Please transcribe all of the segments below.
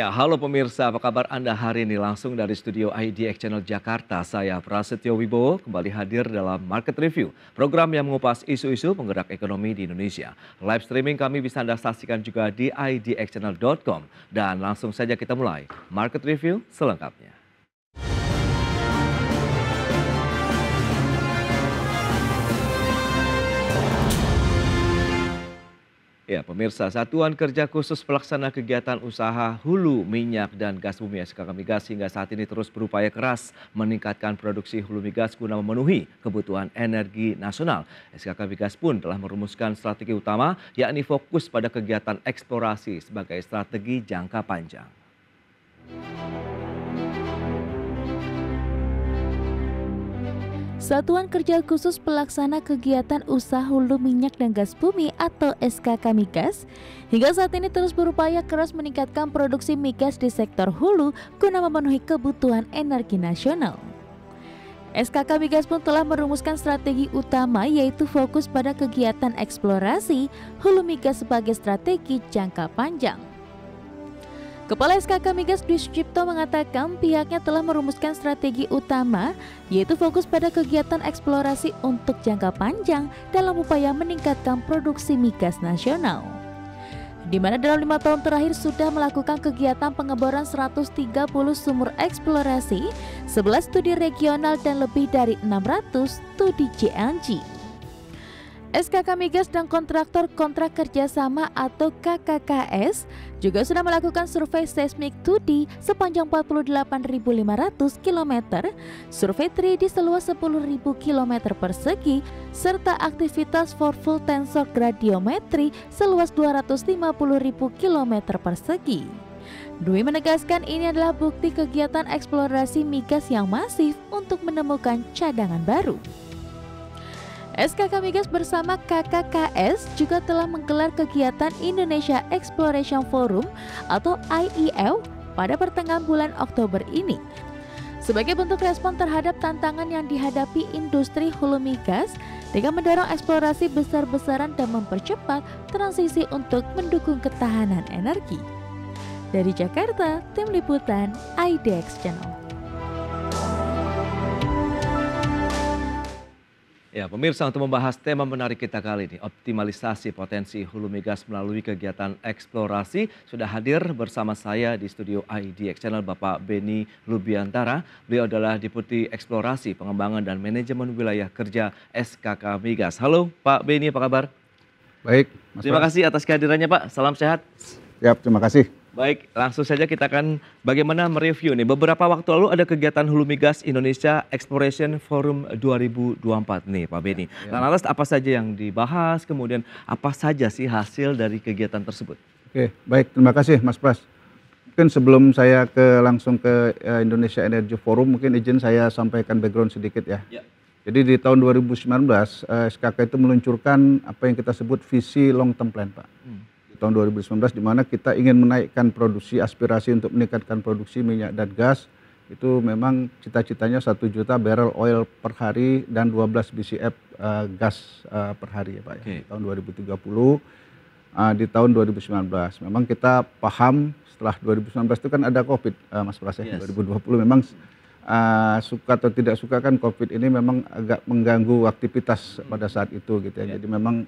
Ya, halo pemirsa, apa kabar Anda hari ini? Langsung dari studio IDX Channel Jakarta, saya Prasetyo Wibowo kembali hadir dalam Market Review, program yang mengupas isu-isu penggerak ekonomi di Indonesia. Live streaming kami bisa Anda saksikan juga di idxchannel.com. Dan langsung saja kita mulai Market Review selengkapnya. Ya, pemirsa, Satuan Kerja Khusus Pelaksana Kegiatan Usaha Hulu Minyak dan Gas Bumi SKK Migas hingga saat ini terus berupaya keras meningkatkan produksi hulu migas guna memenuhi kebutuhan energi nasional. SKK Migas pun telah merumuskan strategi utama yakni fokus pada kegiatan eksplorasi sebagai strategi jangka panjang. Satuan Kerja Khusus Pelaksana Kegiatan Usaha Hulu Minyak dan Gas Bumi atau SKK Migas hingga saat ini terus berupaya keras meningkatkan produksi migas di sektor hulu guna memenuhi kebutuhan energi nasional. SKK Migas pun telah merumuskan strategi utama yaitu fokus pada kegiatan eksplorasi hulu migas sebagai strategi jangka panjang. Kepala SKK Migas Dwi Sucipto mengatakan pihaknya telah merumuskan strategi utama yaitu fokus pada kegiatan eksplorasi untuk jangka panjang dalam upaya meningkatkan produksi migas nasional. Di mana dalam lima tahun terakhir sudah melakukan kegiatan pengeboran 130 sumur eksplorasi, 11 studi regional dan lebih dari 600 studi CNG. SKK Migas dan Kontraktor Kontrak Kerjasama atau KKKS juga sudah melakukan survei seismik 2D sepanjang 48.500 km, survei 3D seluas 10.000 km persegi, serta aktivitas for full tensor gradiometri seluas 250.000 km persegi. Dwi menegaskan ini adalah bukti kegiatan eksplorasi migas yang masif untuk menemukan cadangan baru. SKK Migas bersama KKKS juga telah menggelar kegiatan Indonesia Exploration Forum atau IEF pada pertengahan bulan Oktober ini. Sebagai bentuk respon terhadap tantangan yang dihadapi industri hulu migas dengan mendorong eksplorasi besar-besaran dan mempercepat transisi untuk mendukung ketahanan energi. Dari Jakarta, tim liputan IDX Channel. Ya, pemirsa untuk membahas tema menarik kita kali ini, optimalisasi potensi hulu migas melalui kegiatan eksplorasi, sudah hadir bersama saya di studio IDX Channel Bapak Beni Lubiantara. Beliau adalah Deputi Eksplorasi, Pengembangan dan Manajemen Wilayah Kerja SKK Migas. Halo Pak Beni, apa kabar? Baik. terima kasih atas kehadirannya Pak, salam sehat. Ya, terima kasih. Baik, langsung saja kita akan bagaimana mereview nih. Beberapa waktu lalu ada kegiatan Hulu Migas Indonesia Exploration Forum 2024 nih Pak Beni. Ya, ya. Nah, lantas apa saja yang dibahas, kemudian apa saja sih hasil dari kegiatan tersebut? Oke, baik. Terima kasih Mas Pras. Mungkin sebelum saya ke langsung ke eh, Indonesia Energy Forum, mungkin izin saya sampaikan background sedikit ya. ya. Jadi di tahun 2019 SKK eh, itu meluncurkan apa yang kita sebut visi long term plan Pak. Hmm tahun 2019 di mana kita ingin menaikkan produksi aspirasi untuk meningkatkan produksi minyak dan gas itu memang cita-citanya satu juta barrel oil per hari dan 12 BCF uh, gas uh, per hari ya Pak ya. Tahun 2030 uh, di tahun 2019. Ah, memang kita paham setelah 2019 itu kan ada Covid uh, Mas Pras ya. Yes. 2020 memang uh, suka atau tidak suka kan Covid ini memang agak mengganggu aktivitas pada saat itu gitu ya. Iya. Jadi memang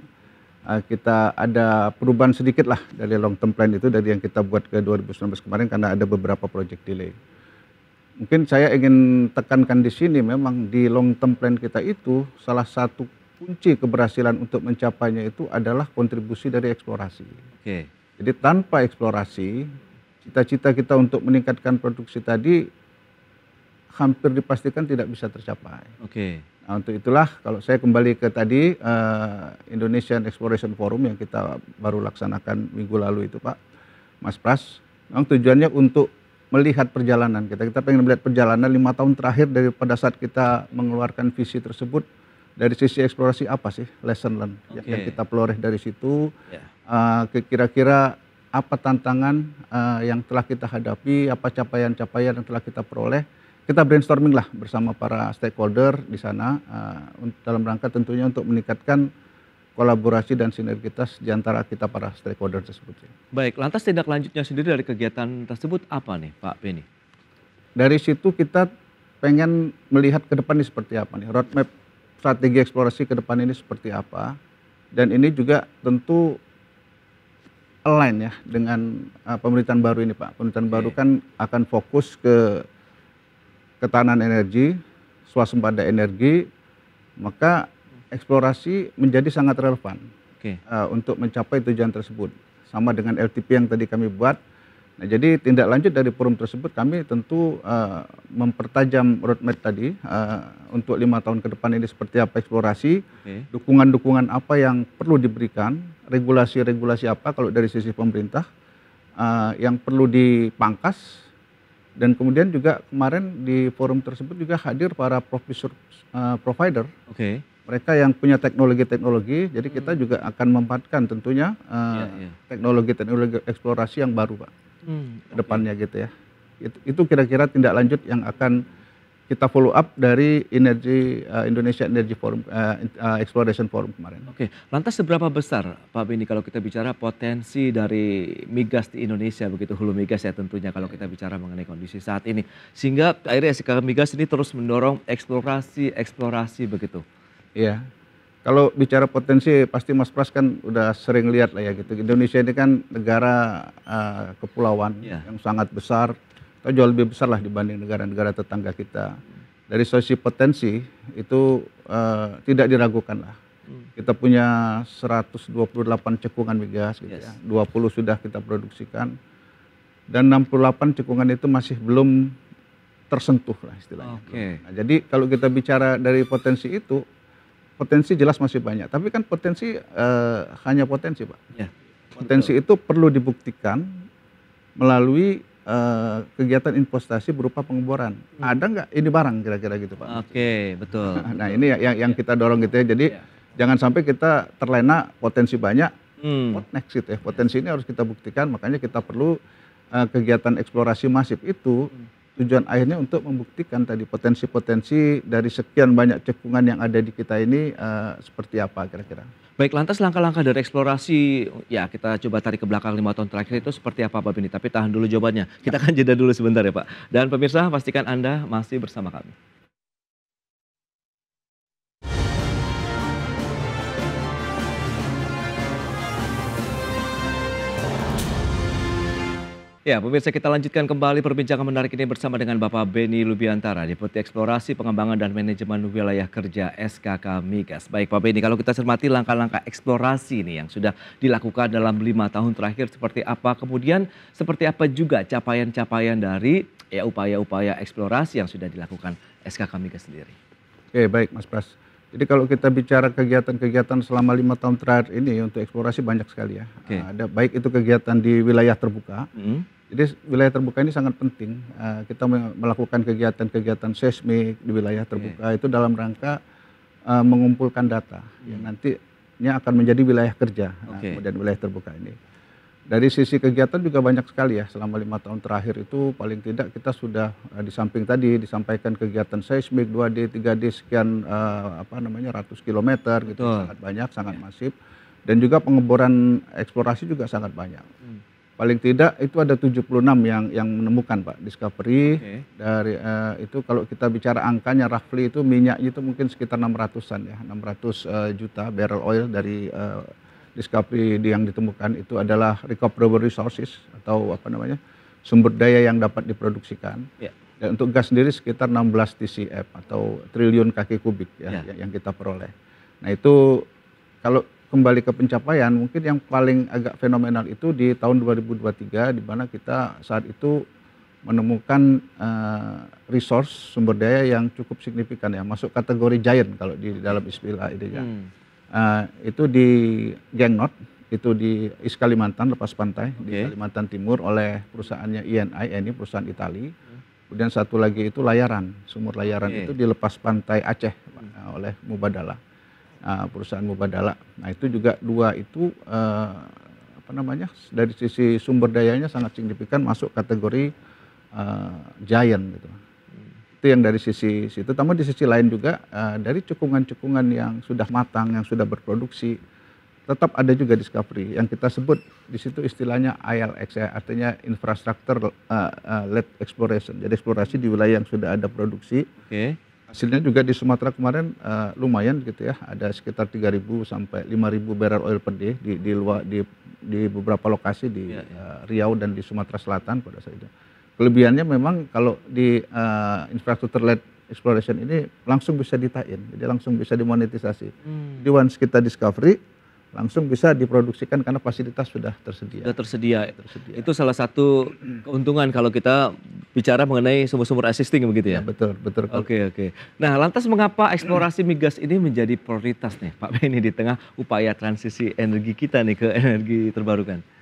Eh, kita ada perubahan sedikit lah dari long term plan itu dari yang kita buat ke 2019 kemarin karena ada beberapa project delay. Mungkin saya ingin tekankan di sini memang di long term plan kita itu salah satu kunci keberhasilan untuk mencapainya itu adalah kontribusi dari eksplorasi. Oke. Okay. Jadi tanpa eksplorasi, cita-cita kita untuk meningkatkan produksi tadi hampir dipastikan tidak bisa tercapai. Oke. Okay. Nah, untuk itulah kalau saya kembali ke tadi uh, Indonesian Exploration Forum yang kita baru laksanakan minggu lalu itu Pak Mas Pras, memang tujuannya untuk melihat perjalanan kita. Kita pengen melihat perjalanan lima tahun terakhir dari pada saat kita mengeluarkan visi tersebut dari sisi eksplorasi apa sih lesson learned okay. yang kita peroleh dari situ, yeah. Ya. uh, kira-kira apa tantangan uh, yang telah kita hadapi, apa capaian-capaian yang telah kita peroleh kita brainstorming lah bersama para stakeholder di sana uh, dalam rangka tentunya untuk meningkatkan kolaborasi dan sinergitas di antara kita para stakeholder tersebut. Ya. Baik, lantas tindak lanjutnya sendiri dari kegiatan tersebut apa nih Pak Beni? Dari situ kita pengen melihat ke depan ini seperti apa nih, roadmap strategi eksplorasi ke depan ini seperti apa, dan ini juga tentu align ya dengan eh, pemerintahan baru ini Pak. Pemerintahan okay. baru kan akan fokus ke ketahanan energi, swasembada energi, maka eksplorasi menjadi sangat relevan okay. uh, eh, untuk mencapai tujuan tersebut. Sama dengan LTP yang tadi kami buat. Nah, jadi tindak lanjut dari forum tersebut kami tentu uh, mempertajam roadmap tadi uh, untuk lima tahun ke depan ini seperti apa eksplorasi, dukungan-dukungan okay. apa yang perlu diberikan, regulasi-regulasi apa kalau dari sisi pemerintah uh, yang perlu dipangkas dan kemudian juga kemarin di forum tersebut juga hadir para profesor uh, provider. Okay. Mereka yang punya teknologi-teknologi, jadi kita hmm. juga akan memanfaatkan tentunya eh, iya, iya. teknologi-teknologi uh, yeah, yeah. eksplorasi yang baru, Pak. Hmm, okay. Depannya gitu ya. Itu kira-kira tindak lanjut yang akan kita follow up dari Energy uh, Indonesia Energy Forum uh, uh, Exploration Forum kemarin. Oke, lantas seberapa besar Pak Beni kalau kita bicara potensi dari migas di Indonesia begitu hulu migas ya tentunya kalau kita bicara mengenai kondisi saat ini sehingga akhirnya SKK migas ini terus mendorong eksplorasi eksplorasi begitu. Iya. Kalau bicara potensi pasti Mas Pras kan udah sering lihat lah ya gitu. Indonesia ini kan negara uh, kepulauan yeah. yang sangat besar atau jauh lebih besar lah dibanding negara-negara tetangga kita. Dari sisi potensi itu uh, tidak diragukan lah. Hmm. Kita punya 128 cekungan migas, gitu yes. ya. 20 sudah kita produksikan dan 68 cekungan itu masih belum tersentuh lah istilahnya. Okay. Nah, jadi kalau kita bicara dari potensi itu, potensi jelas masih banyak. Tapi kan potensi uh, hanya potensi, pak. Yeah. Potensi Betul. itu perlu dibuktikan melalui Eh, kegiatan investasi berupa pengeboran. Hmm. Ada nggak ini barang kira-kira gitu Pak? Oke, okay, betul. nah betul. ini ya, yang, yang kita dorong gitu ya. Jadi yeah. jangan sampai kita terlena potensi banyak. Hmm. What next gitu ya? Potensi yeah. ini harus kita buktikan. Makanya kita perlu uh, kegiatan eksplorasi masif itu hmm tujuan akhirnya untuk membuktikan tadi potensi-potensi dari sekian banyak cekungan yang ada di kita ini uh, seperti apa kira-kira. Baik, lantas langkah-langkah dari eksplorasi, ya kita coba tarik ke belakang lima tahun terakhir itu seperti apa Pak Beni, tapi tahan dulu jawabannya. Kita akan jeda dulu sebentar ya Pak. Dan pemirsa pastikan Anda masih bersama kami. Ya, pemirsa kita lanjutkan kembali perbincangan menarik ini bersama dengan Bapak Beni Lubiantara, Deputi Eksplorasi Pengembangan dan Manajemen Wilayah Kerja SKK Migas. Baik Pak Beni, kalau kita cermati langkah-langkah eksplorasi ini yang sudah dilakukan dalam lima tahun terakhir seperti apa, kemudian seperti apa juga capaian-capaian dari ya upaya-upaya eksplorasi yang sudah dilakukan SKK Migas sendiri. Oke, baik Mas Pras. Jadi kalau kita bicara kegiatan-kegiatan selama lima tahun terakhir ini untuk eksplorasi banyak sekali ya. Okay. Eh, ada baik itu kegiatan di wilayah terbuka. Mm. Jadi wilayah terbuka ini sangat penting. Eh, kita melakukan kegiatan-kegiatan seismik di wilayah terbuka okay. itu dalam rangka eh, mengumpulkan data mm. yang nantinya akan menjadi wilayah kerja. Nah, okay. kemudian wilayah terbuka ini. Dari sisi kegiatan juga banyak sekali ya selama lima tahun terakhir itu paling tidak kita sudah eh, di samping tadi disampaikan kegiatan seismik 2D, 3D sekian uh, apa namanya ratus kilometer gitu Betul. sangat banyak, sangat ya. masif dan juga pengeboran eksplorasi juga sangat banyak. Hmm. Paling tidak itu ada 76 yang yang menemukan Pak discovery okay. dari uh, itu kalau kita bicara angkanya roughly itu minyak itu mungkin sekitar 600-an ya, 600 uh, juta barrel oil dari uh, discovery yang ditemukan itu adalah recoverable resources atau apa namanya sumber daya yang dapat diproduksikan. Ya. Dan untuk gas sendiri sekitar 16 TCF atau triliun kaki kubik ya, ya, ya. yang kita peroleh. Nah itu kalau kembali ke pencapaian mungkin yang paling agak fenomenal itu di tahun 2023 di mana kita saat itu menemukan uh, resource sumber daya yang cukup signifikan ya masuk kategori giant kalau di dalam istilah ini ya. Hmm Eh, itu di Gengnot itu di East Kalimantan lepas pantai okay. di Kalimantan Timur oleh perusahaannya INI e ini e perusahaan Itali. Hmm. Kemudian satu lagi itu layaran, sumur layaran okay. itu lepas pantai Aceh hmm. eh, oleh Mubadala. Eh, perusahaan Mubadala. Nah, itu juga dua itu apa namanya? dari sisi sumber dayanya sangat signifikan masuk kategori giant gitu itu yang dari sisi situ. Tapi di sisi lain juga uh, dari cekungan-cekungan yang sudah matang, yang sudah berproduksi, tetap ada juga discovery yang kita sebut di situ istilahnya ILX ya, artinya infrastruktur uh, eh, uh, eh, led exploration. Jadi eksplorasi di wilayah yang sudah ada produksi. Okay. Hasilnya juga di Sumatera kemarin uh, lumayan gitu ya, ada sekitar 3.000 sampai 5.000 barrel oil per day di di luar di di beberapa lokasi di yeah. Iya, iya. Uh, Riau dan di Sumatera Selatan pada saat itu. Kelebihannya memang kalau di uh, infrastruktur led exploration ini langsung bisa ditain, jadi langsung bisa dimonetisasi. Hmm. Jadi once kita discovery, langsung bisa diproduksikan karena fasilitas sudah tersedia. Sudah tersedia. tersedia. Itu salah satu keuntungan kalau kita bicara mengenai sumber-sumber existing begitu ya. ya betul, betul. Oke, okay, oke. Okay. Nah, lantas mengapa eksplorasi migas ini menjadi prioritas nih Pak Benny di tengah upaya transisi energi kita nih ke energi terbarukan?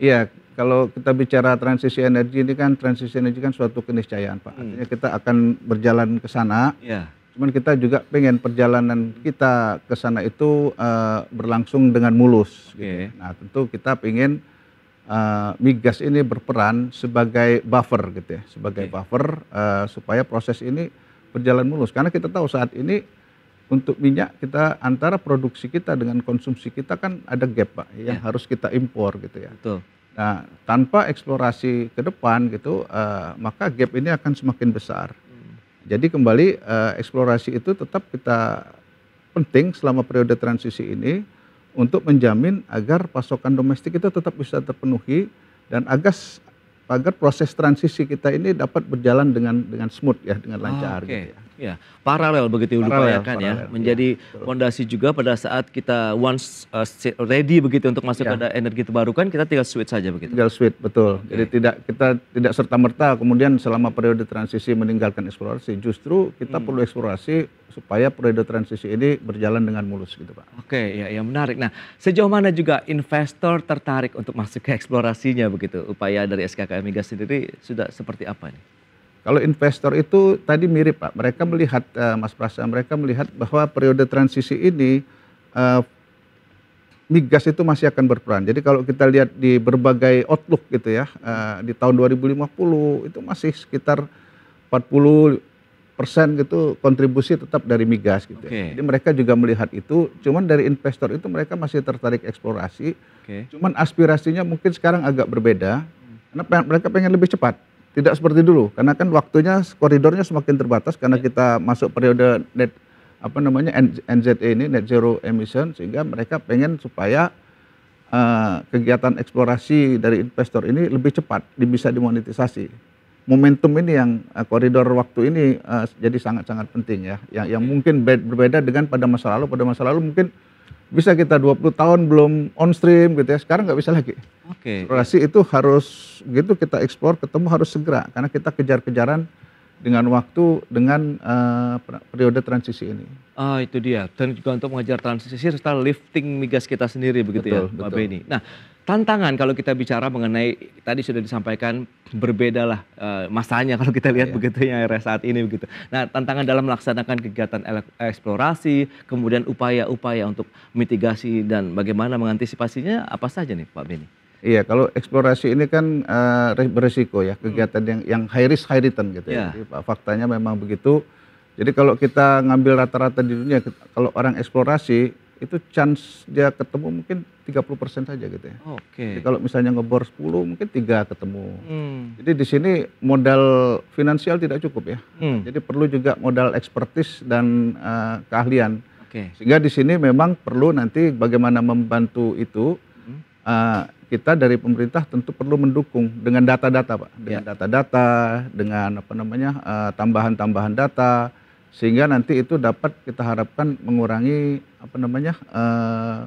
Iya, kalau kita bicara transisi energi ini kan transisi energi kan suatu keniscayaan Pak. Hmm. Artinya kita akan berjalan ke sana. Iya. Cuman kita juga pengen perjalanan kita ke sana itu uh, berlangsung dengan mulus. Okay. Gitu. Nah tentu kita pengen uh, migas ini berperan sebagai buffer gitu ya, sebagai okay. buffer uh, supaya proses ini berjalan mulus. Karena kita tahu saat ini untuk minyak kita antara produksi kita dengan konsumsi kita kan ada gap pak yang yeah. harus kita impor gitu ya. Betul. Nah tanpa eksplorasi ke depan gitu uh, maka gap ini akan semakin besar. Hmm. Jadi kembali uh, eksplorasi itu tetap kita penting selama periode transisi ini untuk menjamin agar pasokan domestik kita tetap bisa terpenuhi dan agar agar proses transisi kita ini dapat berjalan dengan dengan smooth ya dengan lancar oh, okay. gitu ya. Iya, ya, ya, paralel begitu paralel, kan paralel, ya, menjadi fondasi juga pada saat kita once uh, ready begitu untuk masuk ya. pada energi terbarukan, kita tinggal switch saja begitu. Tinggal switch, betul. Okay. Jadi tidak kita tidak serta merta kemudian selama periode transisi meninggalkan eksplorasi, justru kita hmm. perlu eksplorasi supaya periode transisi ini berjalan dengan mulus gitu Pak. Oke, ya, ya menarik. Nah, sejauh mana juga investor tertarik untuk masuk ke eksplorasinya begitu? Upaya dari SKK Migas sendiri sudah seperti apa nih? Kalau investor itu tadi mirip Pak, mereka melihat uh, Mas Prasa, mereka melihat bahwa periode transisi ini uh, migas itu masih akan berperan. Jadi kalau kita lihat di berbagai outlook gitu ya, uh, di tahun 2050 itu masih sekitar 40 persen gitu kontribusi tetap dari migas gitu. Okay. Ya. Jadi mereka juga melihat itu, cuman dari investor itu mereka masih tertarik eksplorasi. Okay. Cuman aspirasinya mungkin sekarang agak berbeda, karena mereka pengen lebih cepat tidak seperti dulu karena kan waktunya koridornya semakin terbatas karena yeah. kita masuk periode net apa namanya NZE ini net zero emission sehingga mereka pengen supaya uh, kegiatan eksplorasi dari investor ini lebih cepat bisa dimonetisasi momentum ini yang uh, koridor waktu ini uh, jadi sangat-sangat penting ya yang yang ya. mungkin berbeda dengan pada masa lalu pada masa lalu mungkin bisa kita 20 tahun belum on stream gitu ya sekarang nggak bisa lagi Oke. Okay. Relasi itu harus gitu kita eksplor, ketemu harus segera karena kita kejar-kejaran dengan waktu dengan uh, periode transisi ini. Ah itu dia. Dan juga untuk mengajar transisi serta lifting migas kita sendiri begitu ya, betul, ya, Pak Beni. Nah, tantangan kalau kita bicara mengenai tadi sudah disampaikan berbedalah uh, masanya kalau kita lihat yeah. begitu ya era saat ini begitu. Nah, tantangan dalam melaksanakan kegiatan eksplorasi, kemudian upaya-upaya untuk mitigasi dan bagaimana mengantisipasinya apa saja nih Pak Beni? Iya, kalau eksplorasi ini kan uh, eh, beresiko ya, hmm. kegiatan yang yang high risk high return gitu ya. ya. Jadi, faktanya memang begitu. Jadi kalau kita ngambil rata-rata di dunia, kalau orang eksplorasi itu chance dia ketemu mungkin 30% saja gitu ya. Oke. Okay. kalau misalnya ngebor 10 mungkin tiga ketemu. Hmm. Jadi di sini modal finansial tidak cukup ya. Hmm. Jadi perlu juga modal expertise dan uh, keahlian. Oke. Okay. Sehingga di sini memang perlu nanti bagaimana membantu itu hmm. uh, kita dari pemerintah tentu perlu mendukung dengan data-data Pak, ya. dengan data-data, ya. dengan apa namanya? Eh, tambahan-tambahan uh, data sehingga nanti itu dapat kita harapkan mengurangi apa namanya uh,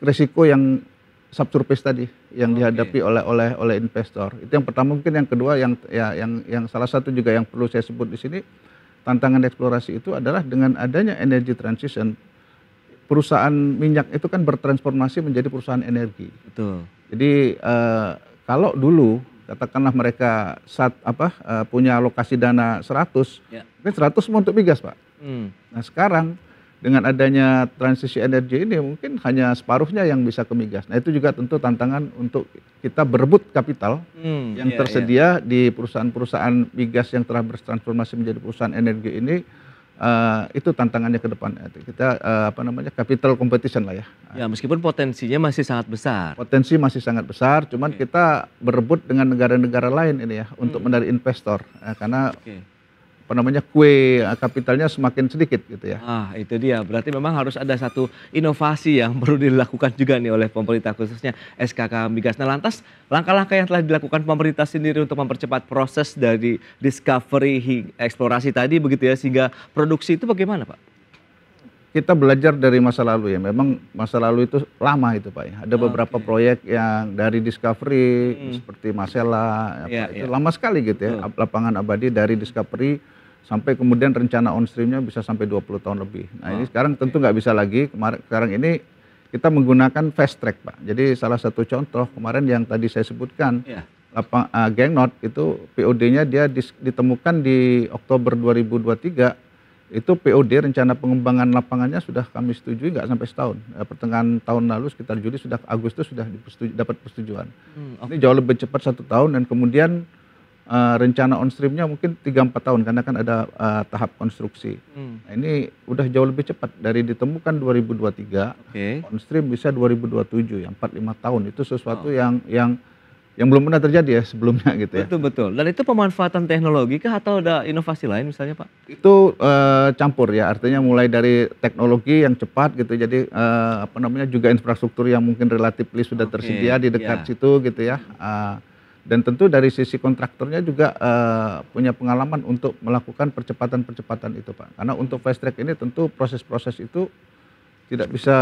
risiko yang subsurface tadi yang okay. dihadapi oleh oleh oleh investor itu yang pertama mungkin yang kedua yang ya yang yang salah satu juga yang perlu saya sebut di sini tantangan eksplorasi itu adalah dengan adanya energy transition perusahaan minyak itu kan bertransformasi menjadi perusahaan energi. Betul. Jadi uh, kalau dulu katakanlah mereka saat apa uh, punya alokasi dana 100, ya. mungkin 100 semua untuk migas, Pak. Hmm. Nah, sekarang dengan adanya transisi energi ini mungkin hanya separuhnya yang bisa ke migas. Nah, itu juga tentu tantangan untuk kita berebut kapital hmm, yang yeah, tersedia yeah. di perusahaan-perusahaan migas yang telah bertransformasi menjadi perusahaan energi ini uh, itu tantangannya ke depan. Kita uh, apa namanya capital competition lah ya. Ya meskipun potensinya masih sangat besar. Potensi masih sangat besar, cuman okay. kita berebut dengan negara-negara lain ini ya hmm. untuk menarik investor uh, karena okay apa namanya kue eh, kapitalnya semakin sedikit gitu ya. Ah itu dia berarti memang harus ada satu inovasi yang perlu dilakukan juga nih oleh pemerintah khususnya SKK Migas. Nah lantas langkah-langkah yang telah dilakukan pemerintah sendiri untuk mempercepat proses dari discovery hingga eksplorasi tadi begitu ya sehingga produksi itu bagaimana Pak? Kita belajar dari masa lalu ya. Memang masa lalu itu lama itu Pak ya. Ada ah, beberapa okay. proyek yang dari discovery hmm. seperti Masela ya, ya, itu ya. lama sekali gitu ya. Betul. Lapangan abadi dari discovery sampai kemudian rencana on streamnya bisa sampai 20 tahun lebih. Nah oh, ini sekarang tentu nggak bisa lagi. Kemarin sekarang ini kita menggunakan fast track pak. Jadi salah satu contoh kemarin yang tadi saya sebutkan, yeah. lapang uh, eh, Gang itu POD-nya dia ditemukan di Oktober 2023 itu POD rencana pengembangan lapangannya sudah kami setujui nggak sampai setahun ya, pertengahan tahun lalu sekitar Juli sudah Agustus sudah dapat persetujuan hmm, okay. ini jauh lebih cepat satu tahun dan kemudian uh, rencana on streamnya mungkin 3-4 tahun karena kan ada uh, tahap konstruksi. Hmm. Nah, ini udah jauh lebih cepat dari ditemukan 2023 okay. on stream bisa 2027 yang 4-5 tahun itu sesuatu oh. yang yang yang belum pernah terjadi ya sebelumnya gitu ya. Betul betul. Dan itu pemanfaatan teknologi kah atau ada inovasi lain misalnya Pak? Itu uh, campur ya. Artinya mulai dari teknologi yang cepat gitu. Jadi uh, apa namanya juga infrastruktur yang mungkin relatif sudah okay. tersedia di dekat yeah. situ gitu ya. Uh, dan tentu dari sisi kontraktornya juga uh, punya pengalaman untuk melakukan percepatan-percepatan itu Pak. Karena untuk fast track ini tentu proses-proses itu tidak bisa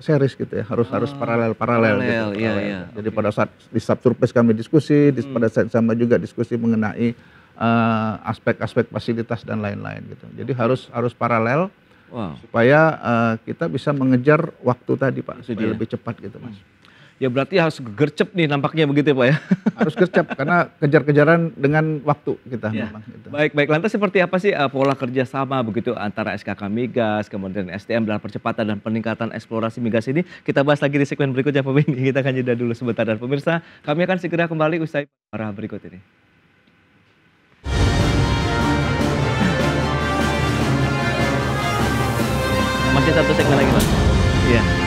series gitu ya, harus harus paralel oh, paralel, paralel gitu. paralel. Iya, iya. Jadi okay. pada saat di subsurface kami diskusi, hmm. pada saat sama juga diskusi mengenai eh, aspek-aspek uh, fasilitas dan lain-lain gitu. Jadi harus harus paralel wow. supaya uh, kita bisa mengejar waktu tadi Pak, supaya lebih cepat gitu Mas. Hmm ya berarti harus gercep nih nampaknya begitu ya Pak ya. Harus gercep karena kejar-kejaran dengan waktu kita ya. memang. Gitu. Baik, baik. Lantas seperti apa sih uh, pola kerjasama begitu antara SKK Migas, kemudian SDM dalam percepatan dan peningkatan eksplorasi migas ini. Kita bahas lagi di segmen berikutnya pemirsa. Kita akan jeda dulu sebentar dan pemirsa kami akan segera kembali usai arah berikut ini. Masih satu segmen lagi Pak. Iya. Yeah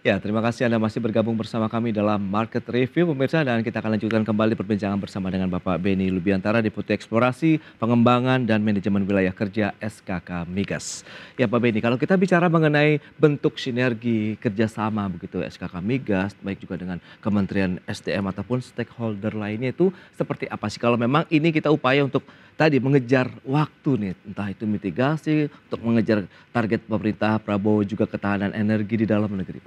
ya, terima kasih Anda masih bergabung bersama kami dalam Market Review pemirsa dan kita akan lanjutkan kembali perbincangan bersama dengan Bapak Beni Lubiantara Deputi Eksplorasi, Pengembangan dan Manajemen Wilayah Kerja SKK Migas. Ya Pak Beni, kalau kita bicara mengenai bentuk sinergi kerjasama begitu SKK Migas baik juga dengan Kementerian SDM ataupun stakeholder lainnya itu seperti apa sih kalau memang ini kita upaya untuk tadi mengejar waktu nih, entah itu mitigasi, untuk mengejar target pemerintah Prabowo juga ketahanan energi di dalam negeri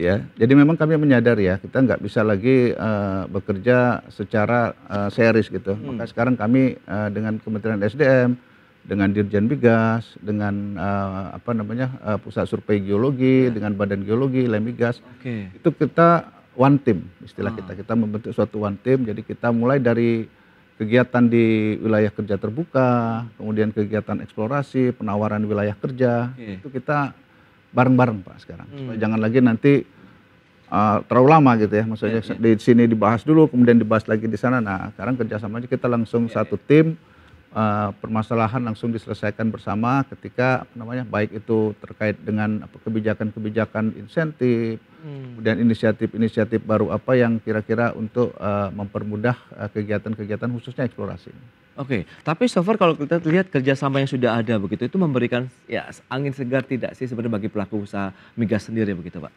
ya. Jadi memang kami menyadari ya kita nggak bisa lagi uh, bekerja secara uh, eh, series gitu. Hmm. Maka sekarang kami uh, dengan Kementerian SDM, dengan Dirjen Bigas, dengan uh, apa namanya uh, Pusat Survei Geologi, ya. dengan Badan Geologi Lemigas, okay. itu kita one team istilah ah. kita. Kita membentuk suatu one team. Jadi kita mulai dari kegiatan di wilayah kerja terbuka, kemudian kegiatan eksplorasi, penawaran wilayah kerja, okay. itu kita bareng-bareng Pak sekarang. Hmm. jangan lagi nanti uh, terlalu lama gitu ya. Maksudnya yeah, yeah. di sini dibahas dulu, kemudian dibahas lagi di sana. Nah, sekarang kerjasamanya kita langsung yeah, satu yeah. tim, uh, permasalahan langsung diselesaikan bersama ketika apa namanya baik itu terkait dengan kebijakan-kebijakan insentif, hmm. kemudian inisiatif-inisiatif baru apa yang kira-kira untuk uh, mempermudah uh, kegiatan-kegiatan khususnya eksplorasi. Oke, tapi so far kalau kita lihat kerjasama yang sudah ada begitu itu memberikan ya angin segar tidak sih sebenarnya bagi pelaku usaha migas sendiri begitu Pak?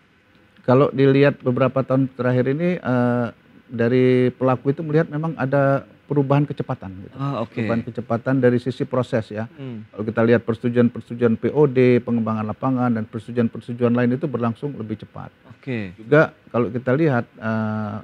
Kalau dilihat beberapa tahun terakhir ini uh, dari pelaku itu melihat memang ada perubahan kecepatan. Gitu. Ah, okay. Perubahan kecepatan dari sisi proses ya. Hmm. Kalau kita lihat persetujuan-persetujuan POD, pengembangan lapangan dan persetujuan-persetujuan lain itu berlangsung lebih cepat. Oke. Okay. Juga kalau kita lihat uh,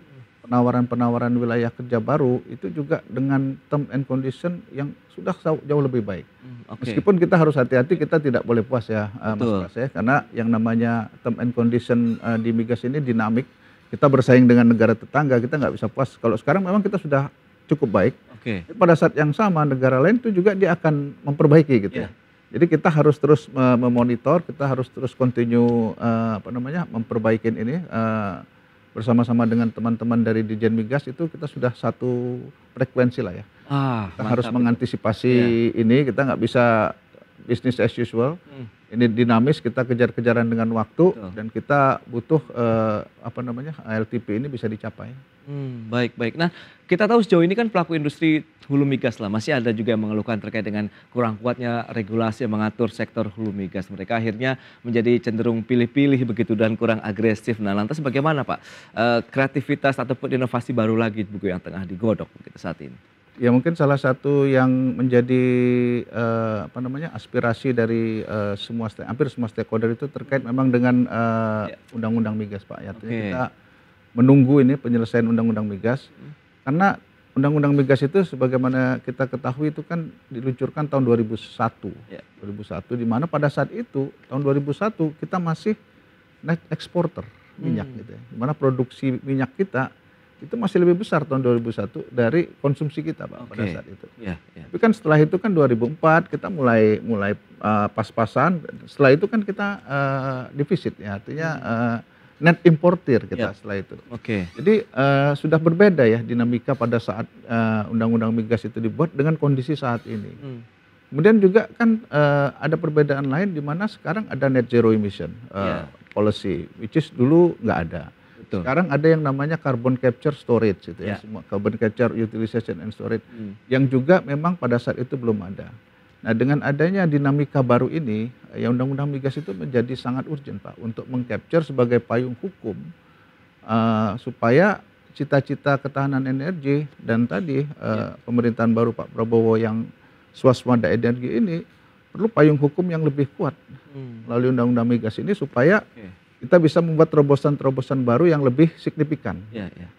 penawaran-penawaran wilayah kerja baru itu juga dengan term and condition yang sudah jauh lebih baik. Hmm, okay. Meskipun kita harus hati-hati, kita tidak boleh puas ya, eh, Betul. Mas Pras ya, karena yang namanya term and condition eh, di migas ini dinamik. Kita bersaing dengan negara tetangga, kita nggak bisa puas. Kalau sekarang memang kita sudah cukup baik. Okay. Pada saat yang sama negara lain itu juga dia akan memperbaiki gitu yeah. ya. Iya. Jadi kita harus terus memonitor, kita harus terus continue uh, apa namanya memperbaikin ini. Uh, bersama-sama dengan teman-teman dari Dijen Migas itu kita sudah satu frekuensi lah ya. Ah, kita harus mengantisipasi ya. ini kita nggak bisa bisnis as usual. Hmm. Ini dinamis, kita kejar-kejaran dengan waktu Betul. dan kita butuh eh, apa namanya LTP ini bisa dicapai. Hmm, baik, baik. Nah, kita tahu sejauh ini kan pelaku industri hulu migas lah masih ada juga yang mengeluhkan terkait dengan kurang kuatnya regulasi yang mengatur sektor hulu migas. Mereka akhirnya menjadi cenderung pilih-pilih begitu dan kurang agresif. Nah, lantas bagaimana Pak? E, kreativitas ataupun inovasi baru lagi buku yang tengah digodok begitu saat ini? ya mungkin salah satu yang menjadi uh, apa namanya aspirasi dari uh, semua hampir semua stakeholder itu terkait memang dengan eh, ya. undang-undang uh, undang migas pak. Ya, okay. kita menunggu ini penyelesaian undang-undang migas karena undang-undang migas itu sebagaimana kita ketahui itu kan diluncurkan tahun 2001. Yeah. 2001 di mana pada saat itu tahun 2001 kita masih net eksporter minyak hmm. gitu ya. Di mana produksi minyak kita itu masih lebih besar tahun 2001 dari konsumsi kita Pak okay. pada saat itu. Yeah, yeah. Tapi kan setelah itu kan 2004 kita mulai mulai uh, pas-pasan. Setelah itu kan kita uh, defisit ya artinya uh, net importer kita yeah. setelah itu. Oke. Okay. Jadi uh, sudah berbeda ya dinamika pada saat undang-undang uh, migas itu dibuat dengan kondisi saat ini. Hmm. Kemudian juga kan uh, ada perbedaan lain di mana sekarang ada net zero emission uh, yeah. policy, which is dulu nggak ada. Betul. Sekarang ada yang namanya carbon capture storage itu ya, ya carbon capture utilization and storage hmm. yang juga memang pada saat itu belum ada. Nah, dengan adanya dinamika baru ini, ya Undang-Undang Migas itu menjadi sangat urgent, Pak, untuk mengcapture sebagai payung hukum uh, supaya cita-cita ketahanan energi dan tadi uh, ya. pemerintahan baru Pak Prabowo yang swaswada energi ini perlu payung hukum yang lebih kuat hmm. melalui Undang-Undang Migas ini supaya okay kita bisa membuat terobosan-terobosan baru yang lebih signifikan. Ya, ya.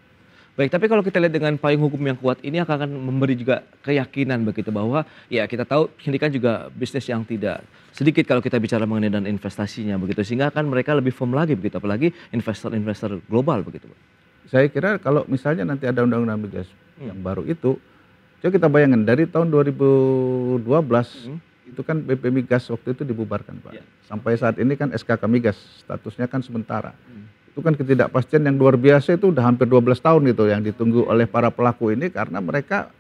Baik, tapi kalau kita lihat dengan payung hukum yang kuat ini akan, memberi juga keyakinan begitu bahwa ya kita tahu ini kan juga bisnis yang tidak sedikit kalau kita bicara mengenai dan investasinya begitu sehingga akan mereka lebih firm lagi begitu apalagi investor-investor global begitu. Saya kira kalau misalnya nanti ada undang-undang migas hmm. yang baru itu, coba kita bayangkan dari tahun 2012 hmm itu kan BP Migas waktu itu dibubarkan Pak. Ya. Sampai saat ini kan SKK Migas statusnya kan sementara. Hmm. Itu kan ketidakpastian yang luar biasa itu udah hampir 12 tahun gitu yang ditunggu oleh para pelaku ini karena mereka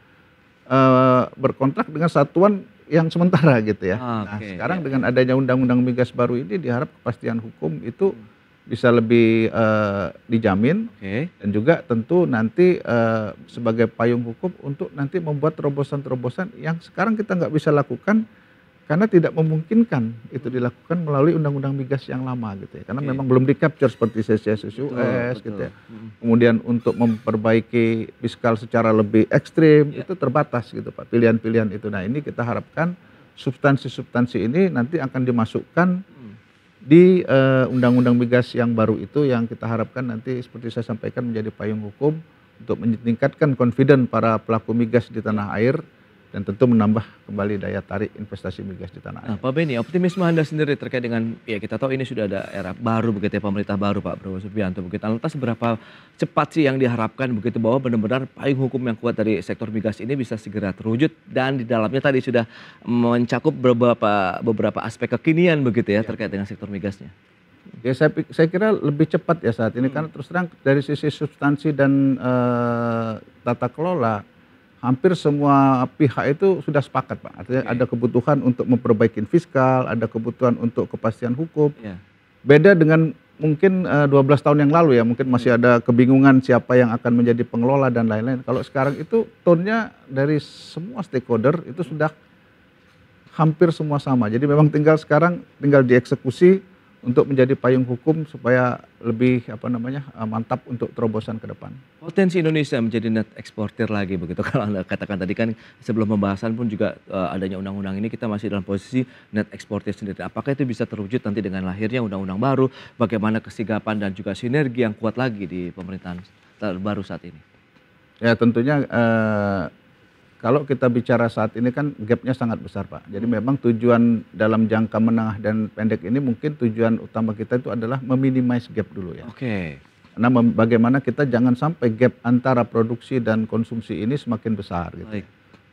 uh, berkontrak dengan satuan yang sementara gitu ya. Ah, nah, sekarang ya. dengan iya. adanya undang-undang migas baru ini diharap kepastian hukum itu hmm. bisa lebih uh, dijamin okay. dan juga tentu nanti uh, sebagai payung hukum untuk nanti membuat terobosan-terobosan yang sekarang kita nggak bisa lakukan karena tidak memungkinkan itu dilakukan melalui undang-undang migas yang lama gitu ya karena okay. memang belum di capture seperti US betul, gitu ya hmm. kemudian untuk memperbaiki fiskal secara lebih ekstrim yeah. itu terbatas gitu pak pilihan-pilihan itu nah ini kita harapkan substansi-substansi ini nanti akan dimasukkan hmm. di undang eh, undang-undang migas yang baru itu yang kita harapkan nanti seperti saya sampaikan menjadi payung hukum untuk meningkatkan confident para pelaku migas di tanah air dan tentu menambah kembali daya tarik investasi migas di tanah air. Nah, Pak Beni, optimisme Anda sendiri terkait dengan ya kita tahu ini sudah ada era baru begitu ya pemerintah baru Pak Prabowo Subianto begitu. Lantas berapa cepat sih yang diharapkan begitu bahwa benar-benar payung hukum yang kuat dari sektor migas ini bisa segera terwujud dan di dalamnya tadi sudah mencakup beberapa beberapa aspek kekinian begitu ya, ya. terkait dengan sektor migasnya. Ya saya, saya kira lebih cepat ya saat ini hmm. karena terus terang dari sisi substansi dan uh, tata kelola hampir semua pihak itu sudah sepakat Pak. Artinya okay. Iya, iya. ada kebutuhan untuk memperbaiki fiskal, ada kebutuhan untuk kepastian hukum. Yeah. Beda dengan mungkin uh, eh, 12 tahun yang lalu ya, mungkin masih yeah. ada kebingungan siapa yang akan menjadi pengelola dan lain-lain. Kalau sekarang itu tonnya dari semua stakeholder itu sudah hampir semua sama. Jadi memang tinggal sekarang tinggal dieksekusi untuk menjadi payung hukum supaya lebih apa namanya eh, mantap untuk terobosan ke depan. Potensi Indonesia menjadi net eksportir lagi begitu kalau Anda katakan tadi kan sebelum pembahasan pun juga uh, adanya undang-undang ini kita masih dalam posisi net eksportir sendiri. Apakah itu bisa terwujud nanti dengan lahirnya undang-undang baru bagaimana kesigapan dan juga sinergi yang kuat lagi di pemerintahan baru saat ini? Ya tentunya uh, kalau kita bicara saat ini kan gapnya sangat besar Pak. Jadi hmm. memang tujuan dalam jangka menengah dan pendek ini mungkin tujuan utama kita itu adalah meminimais gap dulu ya. Oke. Okay. Nah bagaimana kita jangan sampai gap antara produksi dan konsumsi ini semakin besar gitu. Baik.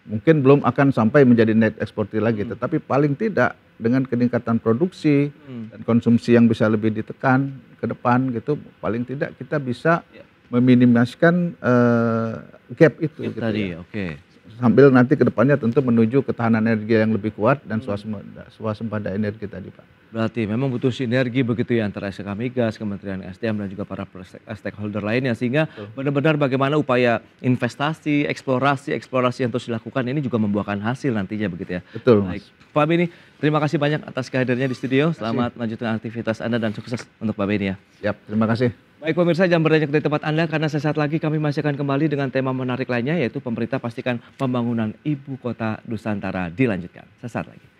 Mungkin belum akan sampai menjadi net eksportir lagi, hmm. tetapi paling tidak dengan peningkatan produksi hmm. dan konsumsi yang bisa lebih ditekan ke depan gitu, paling tidak kita bisa ya. meminimaskan uh, eh, gap itu. Gap gitu tadi, ya. oke sambil nanti ke depannya tentu menuju ketahanan energi yang lebih kuat dan swasembada, swasembada energi tadi Pak. Berarti memang butuh sinergi begitu ya antara SK Migas, Kementerian SDM dan juga para stakeholder lainnya sehingga benar-benar bagaimana upaya investasi, eksplorasi, eksplorasi yang terus dilakukan ini juga membuahkan hasil nantinya begitu ya. Betul. Baik. Pak Beni, terima kasih banyak atas kehadirannya di studio. Selamat lanjutkan aktivitas Anda dan sukses untuk Pak Beni ya. Yap, terima kasih. Baik pemirsa, jangan beranjak dari tempat Anda karena sesaat lagi kami masih akan kembali dengan tema menarik lainnya yaitu pemerintah pastikan pembangunan ibu kota Nusantara dilanjutkan. Sesaat lagi.